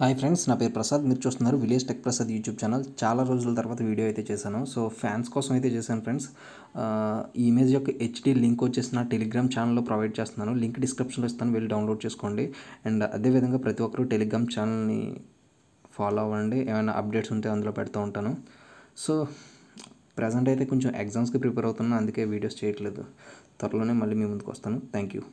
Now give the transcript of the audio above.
hi friends నా పేరు ప్రసాద్ మీరు చూస్తున్నారు village tech Prasad YouTube channel చాలా రోజుల తర్వాత వీడియో అయితే చేశాను సో ఫ్యాన్స్ కోసం అయితే చేశాను ఫ్రెండ్స్ ఈ ఇమేజ్ యొక్క హెచ్డి లింక్ వచ్చేసి నా టెలిగ్రామ్ ఛానల్లో ప్రొవైడ్ చేస్తున్నాను లింక్ డిస్క్రిప్షన్లో ఇస్తాను వెళ్ళి డౌన్లోడ్ చేసుకోండి అండ్ అదేవిధంగా ప్రతి ఒక్కరూ టెలిగ్రామ్ ఛానల్ని ఫాలో అవ్వండి ఏమైనా అప్డేట్స్ ఉంటే అందులో పెడుతూ ఉంటాను సో ప్రజెంట్ అయితే కొంచెం ఎగ్జామ్స్కి ప్రిపేర్ అవుతున్నాను అందుకే వీడియోస్ చేయట్లేదు త్వరలోనే మళ్ళీ మీ ముందుకు వస్తాను థ్యాంక్ యూ